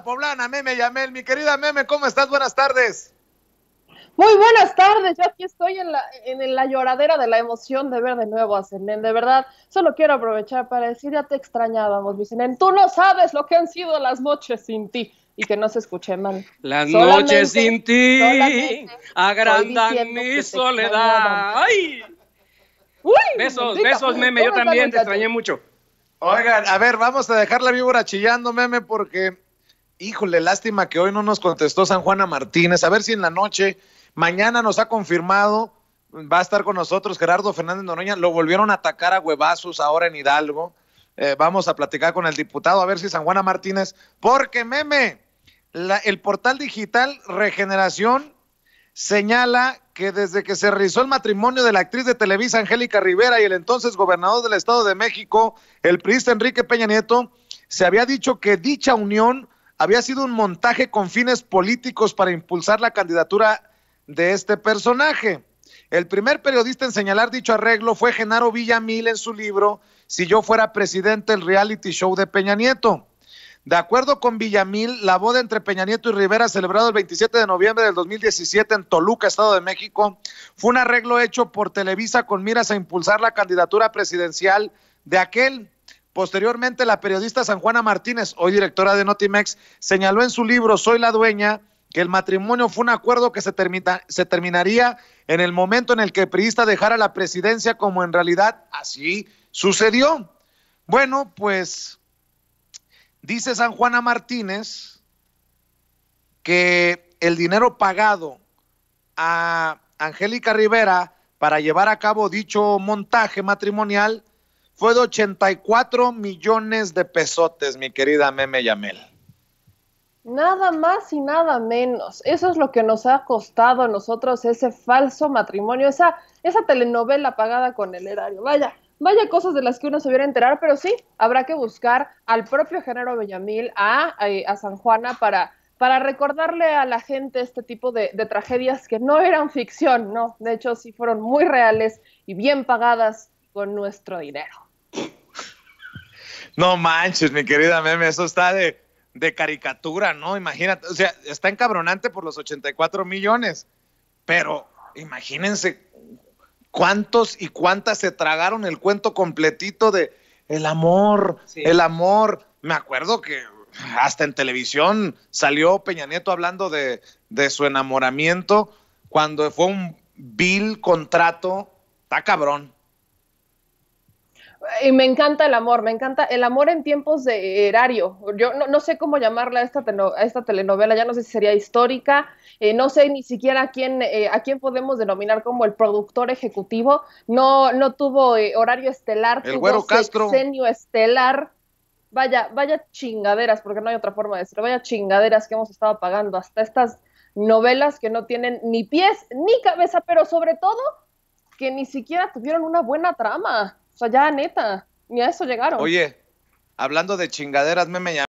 poblana, Meme Yamel. Mi querida Meme, ¿cómo estás? Buenas tardes. Muy buenas tardes, yo aquí estoy en la, lloradera de la emoción de ver de nuevo a Zenén, de verdad, solo quiero aprovechar para decir, ya te extrañábamos, mi Zenén, tú no sabes lo que han sido las noches sin ti, y que no se escuche mal. Las noches sin ti agrandan mi soledad. ¡Ay! besos, besos, meme, yo también te extrañé mucho. Oigan, a ver, vamos a dejar la víbora chillando, meme, porque Híjole, lástima que hoy no nos contestó San Juana Martínez. A ver si en la noche, mañana nos ha confirmado, va a estar con nosotros Gerardo Fernández Noroña. Lo volvieron a atacar a huevazos ahora en Hidalgo. Eh, vamos a platicar con el diputado, a ver si San Juana Martínez, porque meme, el portal digital Regeneración señala que desde que se realizó el matrimonio de la actriz de Televisa Angélica Rivera y el entonces gobernador del Estado de México, el priista Enrique Peña Nieto, se había dicho que dicha unión había sido un montaje con fines políticos para impulsar la candidatura de este personaje. El primer periodista en señalar dicho arreglo fue Genaro Villamil en su libro Si yo fuera presidente, el reality show de Peña Nieto. De acuerdo con Villamil, la boda entre Peña Nieto y Rivera, celebrada el 27 de noviembre del 2017 en Toluca, Estado de México, fue un arreglo hecho por Televisa con miras a impulsar la candidatura presidencial de aquel. Posteriormente, la periodista San Juana Martínez, hoy directora de Notimex, señaló en su libro Soy la dueña que el matrimonio fue un acuerdo que se, terminaría en el momento en el que el dejara la presidencia, como en realidad así sucedió. Bueno, pues dice San Juana Martínez que el dinero pagado a Angélica Rivera para llevar a cabo dicho montaje matrimonial fue de 84 millones de pesotes, mi querida Meme Yamel. Nada más y nada menos. Eso es lo que nos ha costado a nosotros ese falso matrimonio, esa, esa telenovela pagada con el erario. Vaya, vaya cosas de las que uno se hubiera enterar, pero sí, habrá que buscar al propio género Bellamil, a, eh, a, San Juana, para, para recordarle a la gente este tipo de, de tragedias que no eran ficción, no, de hecho sí fueron muy reales y bien pagadas con nuestro dinero. No manches, mi querida meme, eso está de, caricatura, ¿no? Imagínate, o sea, está encabronante por los 84 millones, pero imagínense cuántos y cuántas se tragaron el cuento completito de el amor, el amor. Me acuerdo que hasta en televisión salió Peña Nieto hablando de, de su enamoramiento cuando fue un vil contrato. Está cabrón. Y me encanta el amor, me encanta el amor en tiempos de erario. Yo no, sé cómo llamarla a esta, esta telenovela, ya no sé si sería histórica, eh, no sé ni siquiera a quién, eh, a quién podemos denominar como el productor ejecutivo. No, no tuvo eh, horario estelar, el tuvo diseño estelar. Vaya, vaya chingaderas, porque no hay otra forma de decirlo, vaya chingaderas que hemos estado pagando hasta estas novelas que no tienen ni pies ni cabeza, pero sobre todo que ni siquiera tuvieron una buena trama. O sea, ya neta, ni a eso llegaron. Oye, hablando de chingaderas, me,